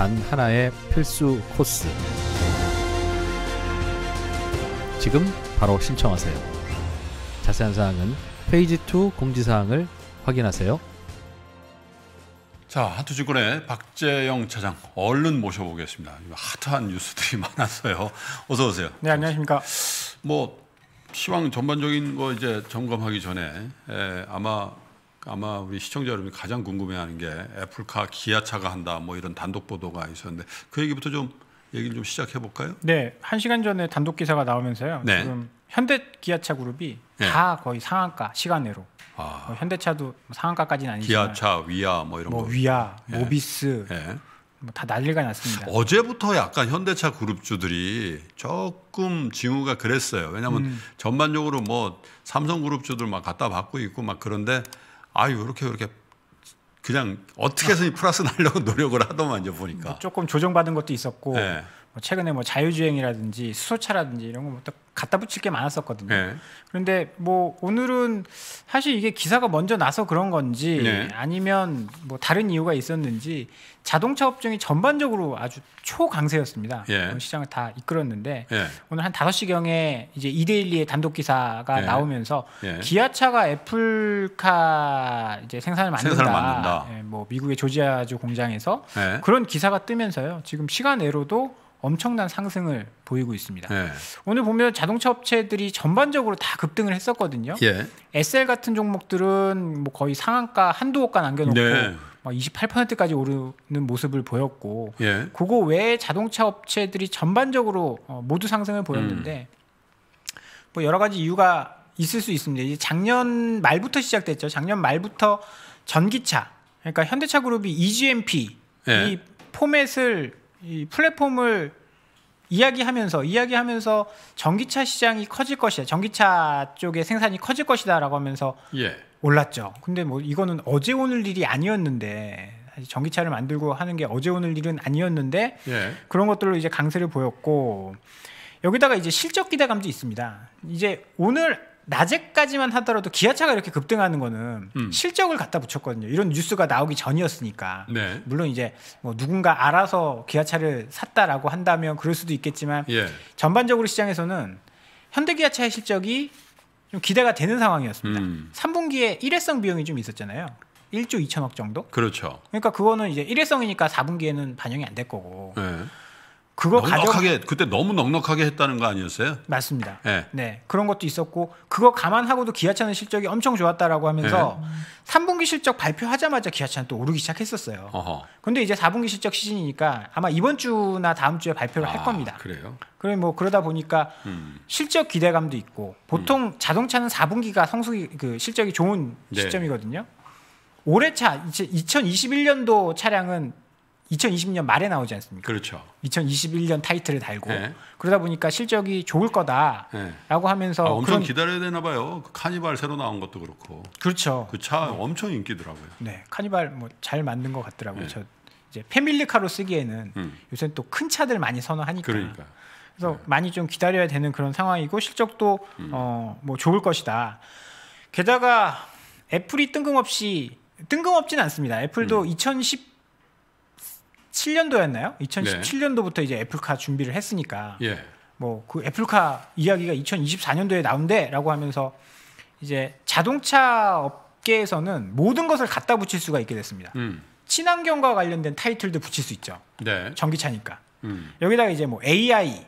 단 하나의 필수 코스. 지금 바로 신청하세요. 자세한 사항은 페이지 2 공지사항을 확인하세요. 자, 한투지구의 박재영 차장 얼른 모셔보겠습니다. 핫한 뉴스들이 많았어요. 어서 오세요. 네, 안녕하십니까. 뭐 시황 전반적인 거 이제 점검하기 전에 에, 아마 아마 우리 시청자 여러분이 가장 궁금해하는 게 애플카 기아차가 한다 뭐 이런 단독 보도가 있었는데 그 얘기부터 좀 얘기를 좀 시작해 볼까요? 네, 한 시간 전에 단독 기사가 나오면서요. 네. 지금 현대 기아차 그룹이 네. 다 거의 상한가 시간 으로 아. 뭐 현대차도 뭐 상한가까지는 아니지만 기아차, 위아 뭐 이런 뭐 거. 위아, 예. 모비스 예. 뭐 다 난리가 났습니다. 어제부터 약간 현대차 그룹주들이 조금 징후가 그랬어요. 왜냐하면 음. 전반적으로 뭐 삼성 그룹주들 막 갖다 받고 있고 막 그런데 아유 이렇게 이렇게 그냥 어떻게 해서 플러스 날려고 노력을 하더만 요 보니까 뭐 조금 조정받은 것도 있었고 네. 뭐 최근에 뭐 자율주행이라든지 수소차라든지 이런 거뭐또 갖다 붙일 게 많았었거든요. 네. 그런데 뭐 오늘은 사실 이게 기사가 먼저 나서 그런 건지 네. 아니면 뭐 다른 이유가 있었는지 자동차 업종이 전반적으로 아주 초강세였습니다. 예. 뭐 시장을 다 이끌었는데 예. 오늘 한 다섯 시경에 이제 이데일리의 단독 기사가 예. 나오면서 예. 기아차가 애플카 이제 생산을 만든다. 생산을 만든다. 예, 뭐 미국의 조지아주 공장에서 예. 그런 기사가 뜨면서요. 지금 시간외로도 엄청난 상승을 보이고 있습니다. 네. 오늘 보면 자동차 업체들이 전반적으로 다 급등을 했었거든요. 예. SL 같은 종목들은 뭐 거의 상한가 한두 억가남겨놓고 네. 막 28%까지 오르는 모습을 보였고, 예. 그거 외에 자동차 업체들이 전반적으로 어, 모두 상승을 보였는데 음. 뭐 여러 가지 이유가 있을 수 있습니다. 이제 작년 말부터 시작됐죠. 작년 말부터 전기차, 그러니까 현대차 그룹이 EGMP 예. 이 포맷을 이 플랫폼을 이야기하면서 이야기하면서 전기차 시장이 커질 것이다. 전기차 쪽의 생산이 커질 것이다라고 하면서 예. 올랐죠. 근데 뭐 이거는 어제 오늘 일이 아니었는데 전기차를 만들고 하는 게 어제 오늘 일은 아니었는데 예. 그런 것들로 이제 강세를 보였고 여기다가 이제 실적 기대감도 있습니다. 이제 오늘 낮에까지만 하더라도 기아차가 이렇게 급등하는 거는 음. 실적을 갖다 붙였거든요. 이런 뉴스가 나오기 전이었으니까. 네. 물론 이제 뭐 누군가 알아서 기아차를 샀다라고 한다면 그럴 수도 있겠지만 예. 전반적으로 시장에서는 현대기아차의 실적이 좀 기대가 되는 상황이었습니다. 음. 3분기에 일회성 비용이 좀 있었잖아요. 1조 2천억 정도? 그렇죠. 그러니까 그거는 이제 일회성이니까 4분기에는 반영이 안 될 거고. 네. 그거 넉넉하게 가정... 그때 너무 넉넉하게 했다는 거 아니었어요? 맞습니다. 네. 네. 그런 것도 있었고 그거 감안하고도 기아차는 실적이 엄청 좋았다라고 하면서 네. 예. 3분기 실적 발표하자마자 기아차는 또 오르기 시작했었어요. 그런데 이제 4분기 실적 시즌이니까 아마 이번 주나 다음 주에 발표를 아, 할 겁니다. 그래요? 그럼 뭐 그러다 보니까 음. 실적 기대감도 있고 보통 음. 자동차는 4분기가 성수기 그 실적이 좋은 네. 시점이거든요. 올해 차 이제 2021년도 차량은 2020년 말에 나오지 않습니까? 그렇죠. 2021년 타이틀을 달고 네. 그러다 보니까 실적이 좋을 거다라고 네. 하면서 아, 엄청 그런... 기다려야 되나 봐요. 그 카니발 새로 나온 것도 그렇고. 그렇죠. 그 차 엄청 인기더라고요. 네, 카니발 뭐 잘 만든 것 같더라고요. 네. 저 이제 패밀리카로 쓰기에는 음. 요새 또 큰 차들 많이 선호하니까. 그러니까. 그래서 네. 많이 좀 기다려야 되는 그런 상황이고 실적도 음. 어뭐 좋을 것이다. 게다가 애플이 뜬금없이 뜬금없진 않습니다. 애플도 음. 2010 2017년도였나요? 2017년도부터 이제 애플카 준비를 했으니까 예. 뭐그 애플카 이야기가 2024년도에 나온대라고 하면서 이제 자동차 업계에서는 모든 것을 갖다 붙일 수가 있게 됐습니다. 음. 친환경과 관련된 타이틀도 붙일 수 있죠. 네. 전기차니까. 음. 여기다가 이제 뭐 AI,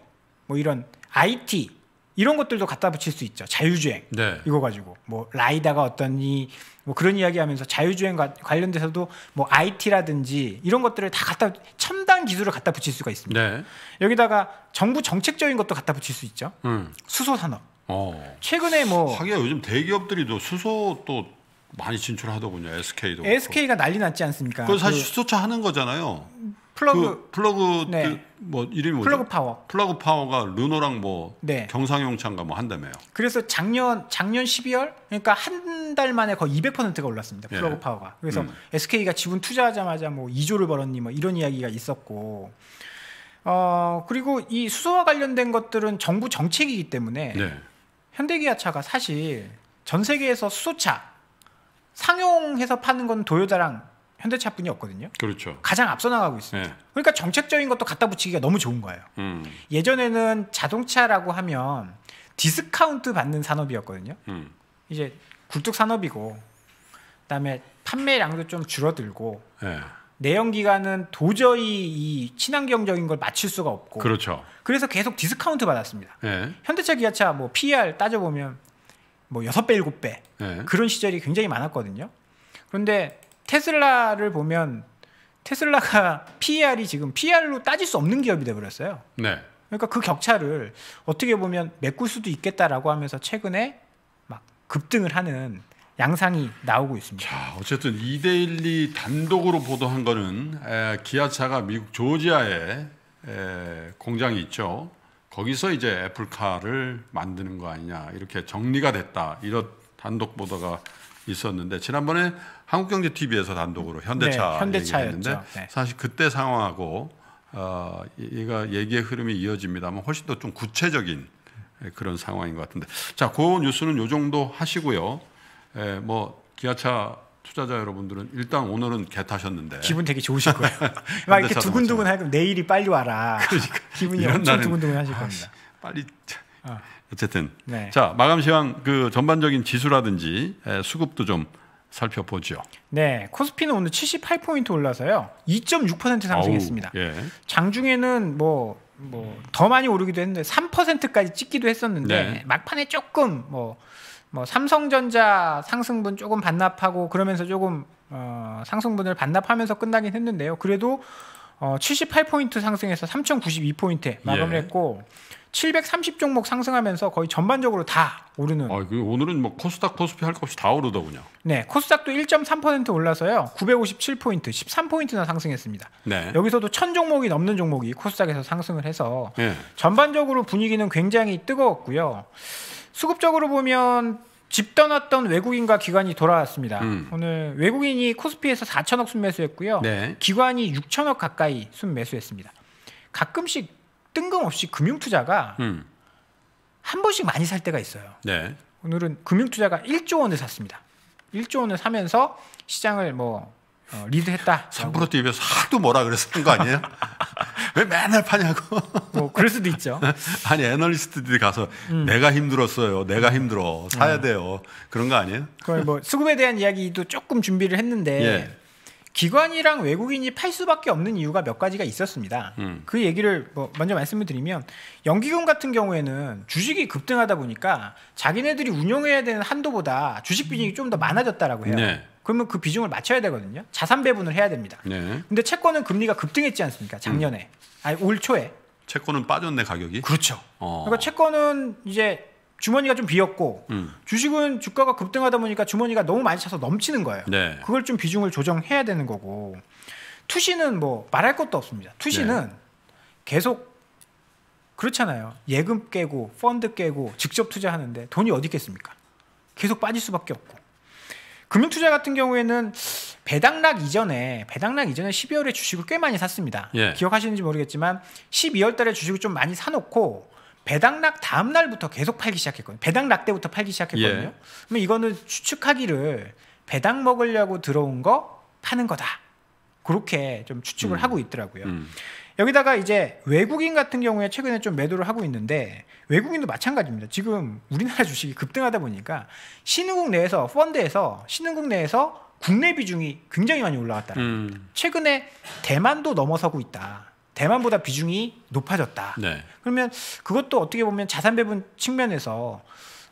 뭐 이런 IT 이런 것들도 갖다 붙일 수 있죠. 자유주행 네. 이거 가지고 뭐 라이다가 어떠니 뭐 그런 이야기하면서 자유주행 과, 관련돼서도 뭐 IT라든지 이런 것들을 다 갖다 첨단 기술을 갖다 붙일 수가 있습니다. 네. 여기다가 정부 정책적인 것도 갖다 붙일 수 있죠. 음. 수소 산업. 어. 최근에 뭐 하기야 요즘 대기업들이 또 수소 또 많이 진출하더군요. SK도. SK가 그렇고. 난리 났지 않습니까? 그건 사실 그, 수소차 하는 거잖아요. 플러그 그 플러그 네. 그뭐 이름이 뭐 플러그 파워. 플러그 파워가 르노랑 뭐 네. 경상용 차인가 뭐 한다며요. 그래서 작년 작년 12월 그러니까 한 달 만에 거의 200%가 올랐습니다. 예. 플러그 예. 파워가. 그래서 음. SK가 지분 투자하자마자 뭐 2조를 벌었니 뭐 이런 이야기가 있었고 어 그리고 이 수소와 관련된 것들은 정부 정책이기 때문에 네. 현대기아차가 사실 전 세계에서 수소차 상용해서 파는 건도요자랑 현대차뿐이 없거든요. 그렇죠. 가장 앞서 나가고 있습니다. 네. 그러니까 정책적인 것도 갖다 붙이기가 너무 좋은 거예요. 음. 예전에는 자동차라고 하면 디스카운트 받는 산업이었거든요. 음. 이제 굴뚝 산업이고 그다음에 판매량도 좀 줄어들고 네. 내연 기관은 도저히 이 친환경적인 걸 맞출 수가 없고 그렇죠. 그래서 계속 디스카운트 받았습니다. 네. 현대차, 기아차 뭐 PR e 따져 보면 뭐 여섯 배 일곱 배 네. 그런 시절이 굉장히 많았거든요. 그런데 테슬라를 보면 테슬라가 PER이 지금 PR로 따질 수 없는 기업이 돼버렸어요. 네. 그러니까 그 격차를 어떻게 보면 메꿀 수도 있겠다라고 하면서 최근에 막 급등을 하는 양상이 나오고 있습니다. 자, 어쨌든 이데일리 단독으로 보도한 거는 에, 기아차가 미국 조지아에 에, 공장이 있죠. 거기서 이제 애플카를 만드는 거 아니냐 이렇게 정리가 됐다 이런 단독 보도가 있었는데 지난번에 한국경제TV에서 단독으로 네, 현대차 네, 현대차였는데 네. 사실 그때 상황하고 어, 얘가 얘기의 흐름이 이어집니다만 훨씬 더 좀 구체적인 예, 그런 상황인 것 같은데 자, 그 뉴스는 요 정도 하시고요. 에, 예, 뭐 기아차 투자자 여러분들은 일단 오늘은 개 타셨는데 기분 되게 좋으실 거예요. 막 이렇게 두근두근 하고 내일이 빨리 와라. 그러니까 기분이 엄청 두근두근 하실 겁니다. 아, 빨리 어. 어쨌든 네. 자 마감 시황 그 전반적인 지수라든지 수급도 좀 살펴보죠. 네, 코스피는 오늘 78포인트 올라서요. 2.6% 상승했습니다. 어우, 예. 장중에는 뭐 뭐 더 많이 오르기도 했는데 3%까지 찍기도 했었는데 네. 막판에 조금 뭐, 뭐 삼성전자 상승분 조금 반납하고 그러면서 조금 어, 상승분을 반납하면서 끝나긴 했는데요. 그래도 어, 78포인트 상승해서 3,092포인트 마감을 예. 했고 730종목 상승하면서 거의 전반적으로 다 오르는. 아, 그 오늘은 뭐 코스닥, 코스피 할 것 없이 다오르더군요 네, 코스닥도 1.3% 올라서요. 957포인트, 13포인트나 상승했습니다. 네. 여기서도 1000종목이 넘는 종목이 코스닥에서 상승을 해서 네. 전반적으로 분위기는 굉장히 뜨거웠고요. 수급적으로 보면 집 떠났던 외국인과 기관이 돌아왔습니다. 음. 오늘 외국인이 코스피에서 4천억 순매수했고요. 네. 기관이 6천억 가까이 순매수했습니다. 가끔씩 뜬금없이 금융투자가 음. 한 번씩 많이 살 때가 있어요. 네. 오늘은 금융투자가 1조 원을 샀습니다. 1조 원을 사면서 시장을 뭐 어, 리드했다. 삼프로 t v 서 하도 뭐라 그랬었던거 아니에요? 왜 맨날 파냐고. 뭐 그럴 수도 있죠. 아니 애널리스트들이 가서 음. 내가 힘들었어요. 내가 음. 힘들어. 사야 음. 돼요. 그런 거 아니에요? 그뭐 수급에 대한 이야기도 조금 준비를 했는데 예. 기관이랑 외국인이 팔 수밖에 없는 이유가 몇 가지가 있었습니다. 음. 그 얘기를 뭐 먼저 말씀을 드리면 연기금 같은 경우에는 주식이 급등하다 보니까 자기네들이 운용해야 되는 한도보다 주식 비중이 좀 더 많아졌다라고 해요. 네. 그러면 그 비중을 맞춰야 되거든요. 자산 배분을 해야 됩니다. 네. 근데 채권은 금리가 급등했지 않습니까? 작년에 음. 아니 올 초에 채권은 빠졌네 가격이. 그렇죠. 어. 그러니까 채권은 이제 주머니가 좀 비었고 음. 주식은 주가가 급등하다 보니까 주머니가 너무 많이 차서 넘치는 거예요. 네. 그걸 좀 비중을 조정해야 되는 거고 투시는 뭐 말할 것도 없습니다. 투시는 네. 계속 그렇잖아요. 예금 깨고 펀드 깨고 직접 투자하는데 돈이 어디 있겠습니까? 계속 빠질 수밖에 없고 금융 투자 같은 경우에는 배당락 이전에 배당락 이전에 12월에 주식을 꽤 많이 샀습니다. 예. 기억하시는지 모르겠지만 12월 달에 주식을 좀 많이 사놓고 배당락 다음 날부터 계속 팔기 시작했거든요. 배당락 때부터 팔기 시작했거든요. 예. 그러면 이거는 추측하기를 배당 먹으려고 들어온 거 파는 거다. 그렇게 좀 추측을 음. 하고 있더라고요. 음. 여기다가 이제 외국인 같은 경우에 최근에 좀 매도를 하고 있는데 외국인도 마찬가지입니다. 지금 우리나라 주식이 급등하다 보니까 신흥국 내에서 펀드에서 신흥국 내에서 국내 비중이 굉장히 많이 올라왔다. 음. 최근에 대만도 넘어서고 있다. 대만보다 비중이 높아졌다. 네. 그러면 그것도 어떻게 보면 자산 배분 측면에서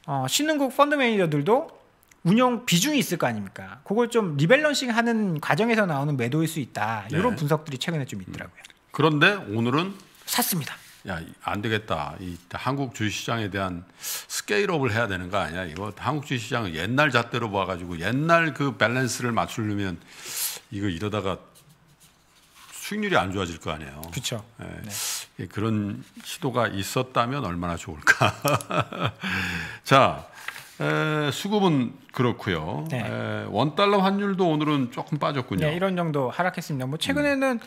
어, 신흥국 펀드 매니저들도 운영 비중이 있을 거 아닙니까? 그걸 좀 리밸런싱 하는 과정에서 나오는 매도일 수 있다. 네. 이런 분석들이 최근에 좀 있더라고요. 음. 그런데 오늘은 샀습니다. 야, 안 되겠다. 이 한국 주식 시장에 대한 스케일업을 해야 되는 거 아니야? 이거 한국 주식 시장은 옛날 잣대로 봐 가지고 옛날 그 밸런스를 맞추려면 이거 이러다가 수익률이 안 좋아질 거 아니에요. 그렇죠. 네. 네. 그런 시도가 있었다면 얼마나 좋을까. 자, 에, 수급은 그렇고요. 네. 에, 원 달러 환율도 오늘은 조금 빠졌군요. 네, 이런 정도 하락했습니다. 뭐 최근에는 음.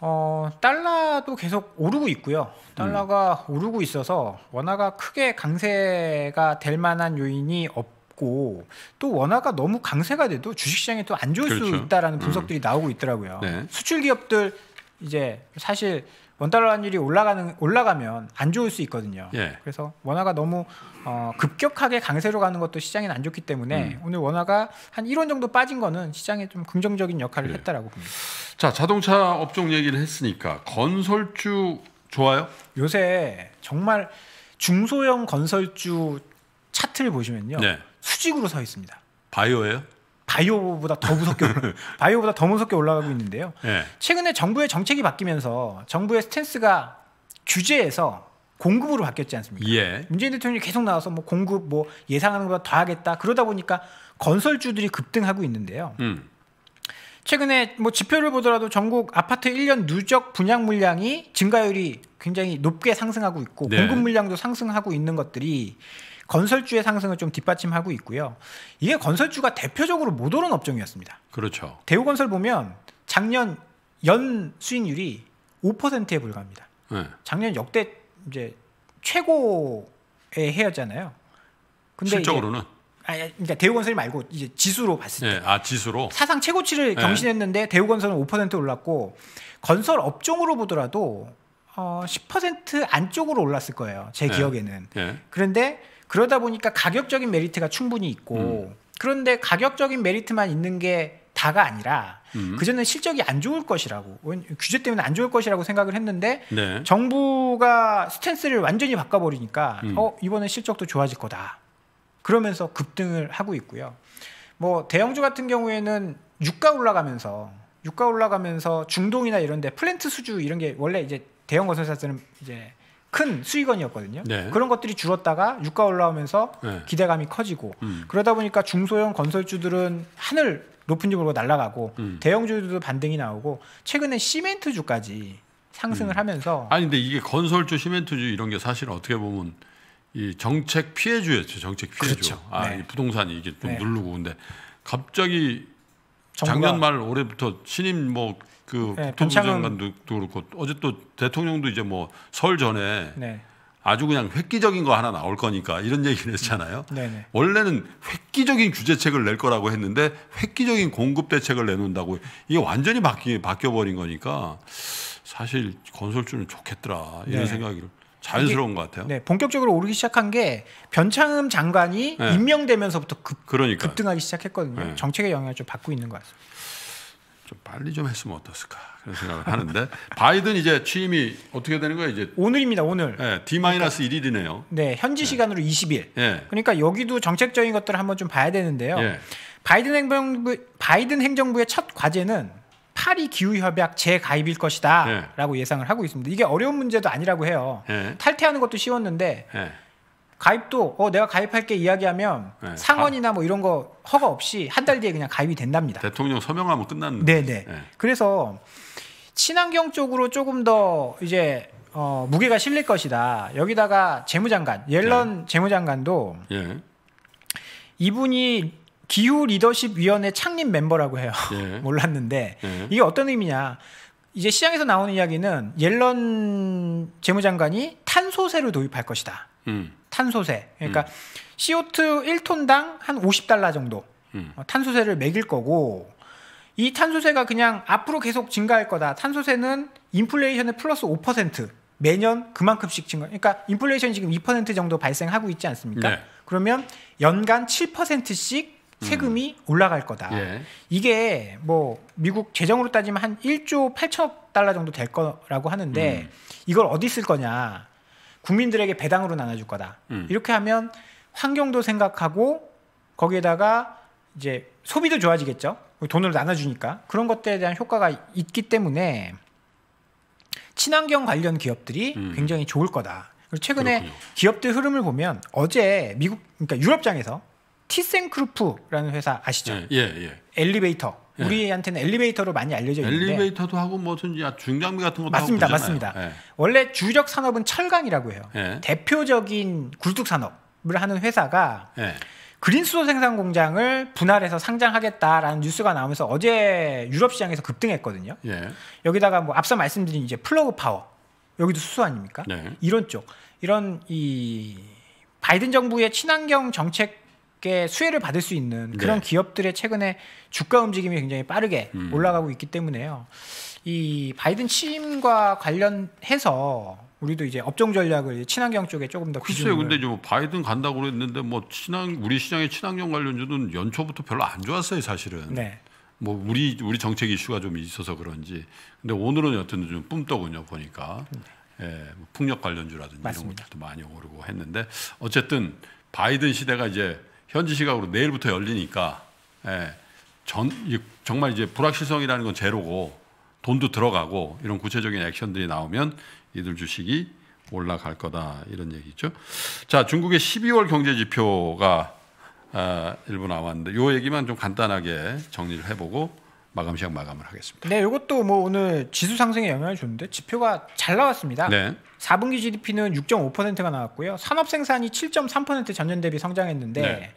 어, 달러도 계속 오르고 있고요. 달러가 음. 오르고 있어서 원화가 크게 강세가 될 만한 요인이 없. 낮고 또 원화가 너무 강세가 돼도 주식시장에 또 안 좋을 그렇죠. 수 있다라는 음. 분석들이 음. 나오고 있더라고요. 네. 수출 기업들 이제 사실 원달러 환율이 올라가는 올라가면 안 좋을 수 있거든요. 예. 그래서 원화가 너무 어, 급격하게 강세로 가는 것도 시장에는 안 좋기 때문에 음. 오늘 원화가 한 1원 정도 빠진 거는 시장에 좀 긍정적인 역할을 예. 했다라고 봅니다. 자, 자동차 업종 얘기를 했으니까 건설주 좋아요? 요새 정말 중소형 건설주 차트를 보시면요. 예. 수직으로 서 있습니다. 바이오예요? 바이오보다 더 무섭게 바이오보다 더 무섭게 올라가고 있는데요. 네. 최근에 정부의 정책이 바뀌면서 정부의 스탠스가 규제에서 공급으로 바뀌었지 않습니까? 예. 문재인 대통령이 계속 나와서 뭐 공급 뭐 예상하는 것보다 더 하겠다 그러다 보니까 건설주들이 급등하고 있는데요. 음. 최근에 뭐 지표를 보더라도 전국 아파트 1년 누적 분양 물량이 증가율이 굉장히 높게 상승하고 있고 네. 공급 물량도 상승하고 있는 것들이 건설주의 상승을 좀 뒷받침하고 있고요. 이게 건설주가 대표적으로 못 오른 업종이었습니다. 그렇죠. 대우건설 보면 작년 연 수익률이 5%에 불과합니다. 네. 작년 역대 이제 최고의 해였잖아요. 근데 실적으로는 아, 그러니까 대우건설 말고 이제 지수로 봤을 네, 때, 네, 아 지수로 사상 최고치를 네. 경신했는데 네. 대우건설은 5% 올랐고 건설 업종으로 보더라도 어, 10% 안쪽으로 올랐을 거예요. 제 네. 기억에는. 그런데 그러다 보니까 가격적인 메리트가 충분히 있고 음. 그런데 가격적인 메리트만 있는 게 다가 아니라 음. 그전에 실적이 안 좋을 것이라고 규제 때문에 안 좋을 것이라고 생각을 했는데 네. 정부가 스탠스를 완전히 바꿔버리니까 음. 어 이번에 실적도 좋아질 거다 그러면서 급등을 하고 있고요 뭐 대형주 같은 경우에는 유가 올라가면서 유가 올라가면서 중동이나 이런 데 플랜트 수주 이런 게 원래 이제 대형 건설사들은 이제 큰 수익원이었거든요. 네. 그런 것들이 줄었다가 유가 올라오면서 네. 기대감이 커지고 음. 그러다 보니까 중소형 건설주들은 하늘 높은 집으로 날아가고 음. 대형주들도 반등이 나오고 최근에 시멘트 주까지 상승을 음. 하면서 아니 근데 이게 건설주 시멘트주 이런 게 사실 어떻게 보면 이 정책 피해주였죠 정책 피해주 그렇죠. 아 네. 부동산이 이게 좀 네. 누르고 근데 갑자기 작년 말 올해부터 신임 뭐그 네, 국토부 장관도 그렇고 어제 또 대통령도 이제 뭐 설 전에 네. 아주 그냥 획기적인 거 하나 나올 거니까 이런 얘기를 했잖아요. 네네. 음. 네. 원래는 획기적인 규제책을 낼 거라고 했는데 획기적인 공급 대책을 내놓는다고 이게 완전히 바뀌 바뀌어 버린 거니까 사실 건설주는 좋겠더라 이런 네. 생각이 자연스러운 것 같아요. 네, 본격적으로 오르기 시작한 게 변창흠 장관이 네. 임명되면서부터 급그러니까 급등하기 시작했거든요. 네. 정책의 영향을 좀 받고 있는 것 같습니다. 좀 빨리 좀 했으면 어떻을까 그런 생각을 하는데 바이든 이제 취임이 어떻게 되는 거예요 이제 오늘입니다 오늘 네, D 마이너스 1일이네요. 그러니까 네 현지 네. 시간으로 20일. 네. 예. 그러니까 여기도 정책적인 것들을 한번 좀 봐야 되는데요. 네. 바이든 행정부 바이든 행정부의 첫 과제는 파리 기후협약 재가입일 것이다라고 예. 예상을 하고 있습니다. 이게 어려운 문제도 아니라고 해요. 탈퇴하는 것도 쉬웠는데. 가입도 어 내가 가입할게 이야기하면 네, 상원이나 뭐 이런 거 허가 없이 한 달 뒤에 그냥 가입이 된답니다. 대통령 서명하면 끝났는. 네네. 네. 그래서 친환경 쪽으로 조금 더 이제 어, 무게가 실릴 것이다. 여기다가 재무장관 옐런 네. 재무장관도 예. 이분이 기후 리더십 위원회 창립 멤버라고 해요. 예. 몰랐는데 예. 이게 어떤 의미냐? 이제 시장에서 나오는 이야기는 옐런 재무장관이 탄소세를 도입할 것이다. 음. 탄소세. 그러니까 음. CO2 1톤당 한 50달러 정도 음. 어, 탄소세를 매길 거고 이 탄소세가 그냥 앞으로 계속 증가할 거다. 탄소세는 인플레이션의 플러스 5% 매년 그만큼씩 증가. 그러니까 인플레이션이 지금 2% 정도 발생하고 있지 않습니까? 네. 그러면 연간 7%씩 세금이 음. 올라갈 거다. 예. 이게 뭐 미국 재정으로 따지면 한 1조 8천억 달러 정도 될 거라고 하는데 음. 이걸 어디 쓸 거냐? 국민들에게 배당으로 나눠줄 거다. 음. 이렇게 하면 환경도 생각하고 거기에다가 이제 소비도 좋아지겠죠. 돈으로 나눠주니까 그런 것들에 대한 효과가 있기 때문에 친환경 관련 기업들이 음. 굉장히 좋을 거다. 그리고 최근에 그렇군요. 기업들 흐름을 보면 어제 미국 그러니까 유럽장에서 티센크루프라는 회사 아시죠? 예, 예, 예. 엘리베이터. 예. 우리한테는 엘리베이터로 많이 알려져 있는데 엘리베이터도 하고 뭐든 중장비 같은 것도 맞습니다, 하고 맞습니다. 예. 원래 주력 산업은 철강이라고 해요. 예. 대표적인 굴뚝 산업을 하는 회사가 예. 그린수소 생산 공장을 분할해서 상장하겠다라는 뉴스가 나오면서 어제 유럽 시장에서 급등했거든요. 예. 여기다가 뭐 앞서 말씀드린 이제 플러그 파워 여기도 수소 아닙니까? 네. 이런 쪽 이런 이 바이든 정부의 친환경 정책 꽤 수혜를 받을 수 있는 네. 그런 네. 기업들의 최근에 주가 움직임이 굉장히 빠르게 음. 올라가고 있기 때문에요. 이 바이든 취임과 관련해서 우리도 이제 업종 전략을 친환경 쪽에 조금 더 글쎄요. 근데 이제 뭐 바이든 간다고 그랬는데 뭐 친환 우리 시장의 친환경 관련주는 연초부터 별로 안 좋았어요, 사실은. 네. 뭐 우리 우리 정책 이슈가 좀 있어서 그런지. 근데 오늘은 여튼 좀 뿜더군요, 보니까. 네. 예, 뭐 풍력 관련주라든지 맞습니다. 이런 것들도 많이 오르고 했는데 어쨌든 바이든 시대가 이제 현지 시각으로 내일부터 열리니까 예, 전, 정말 이제 불확실성이라는 건 제로고 돈도 들어가고 이런 구체적인 액션들이 나오면 이들 주식이 올라갈 거다 이런 얘기죠. 자 중국의 12월 경제 지표가 아, 일부 나왔는데 이 얘기만 좀 간단하게 정리를 해보고 마감 시간 마감을 하겠습니다. 네, 이것도 뭐 오늘 지수 상승에 영향을 줬는데 지표가 잘 나왔습니다. 네. 4분기 GDP는 6.5%가 나왔고요. 산업 생산이 7.3% 전년 대비 성장했는데 네.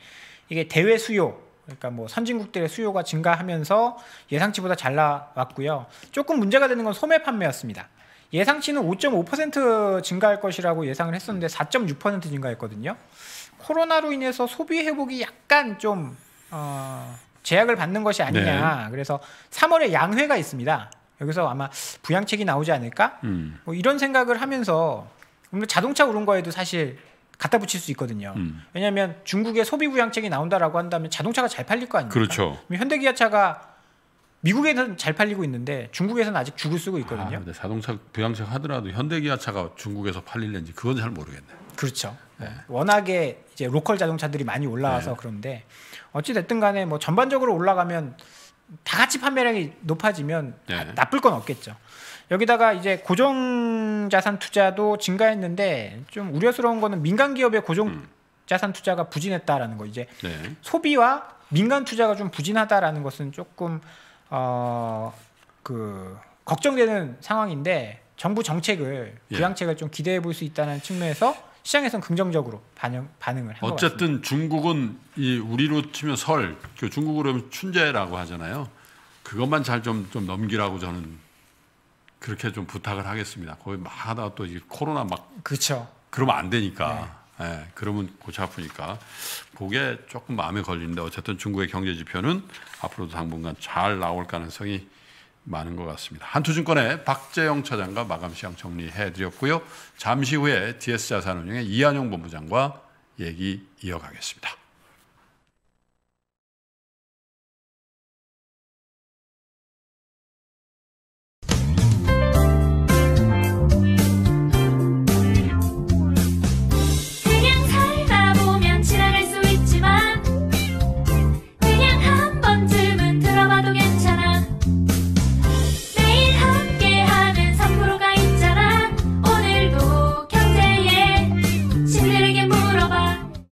이게 대외 수요 그러니까 뭐 선진국들의 수요가 증가하면서 예상치보다 잘 나왔고요. 조금 문제가 되는 건 소매 판매였습니다. 예상치는 5.5% 증가할 것이라고 예상을 했었는데 4.6% 증가했거든요. 코로나로 인해서 소비 회복이 약간 좀 어, 제약을 받는 것이 아니냐. 네. 그래서 3월에 양회가 있습니다. 여기서 아마 부양책이 나오지 않을까? 음. 뭐 이런 생각을 하면서 자동차 우롱과에도 사실 갖다 붙일 수 있거든요. 음. 왜냐하면 중국의 소비 부양책이 나온다라고 한다면 자동차가 잘 팔릴 거 아닙니까? 그렇죠. 현대기아차가 미국에서는 잘 팔리고 있는데 중국에서는 아직 죽을 쓰고 있거든요. 아, 근데 자동차 부양책 하더라도 현대기아차가 중국에서 팔릴는지 그건 잘 모르겠네요. 그렇죠. 네. 워낙에 이제 로컬 자동차들이 많이 올라와서 네. 그런데 어찌 됐든 간에 뭐 전반적으로 올라가면 다 같이 판매량이 높아지면 네. 나쁠 건 없겠죠. 여기다가 이제 고정 자산 투자도 증가했는데 좀 우려스러운 거는 민간 기업의 고정 음. 자산 투자가 부진했다라는 거 이제 네. 소비와 민간 투자가 좀 부진하다라는 것은 조금 어그 걱정되는 상황인데 정부 정책을 예. 부양책을 예. 좀 기대해 볼 수 있다는 측면에서 시장에서는 긍정적으로 반영 반응을 한 어쨌든 중국은 이 우리로 치면 설, 그 중국으로 하면 춘제라고 하잖아요. 그것만 잘 좀 좀 넘기라고 저는 그렇게 좀 부탁을 하겠습니다. 거기 막 하다가 또 코로나 막 그렇죠. 그러면 안 되니까. 네. 예, 그러면 고치 아프니까 그게 조금 마음에 걸리는데 어쨌든 중국의 경제 지표는 앞으로도 당분간 잘 나올 가능성이 많은 것 같습니다. 한투증권의 박재영 차장과 마감 시황 정리해 드렸고요. 잠시 후에 DS자산운용의 이한용 본부장과 얘기 이어가겠습니다.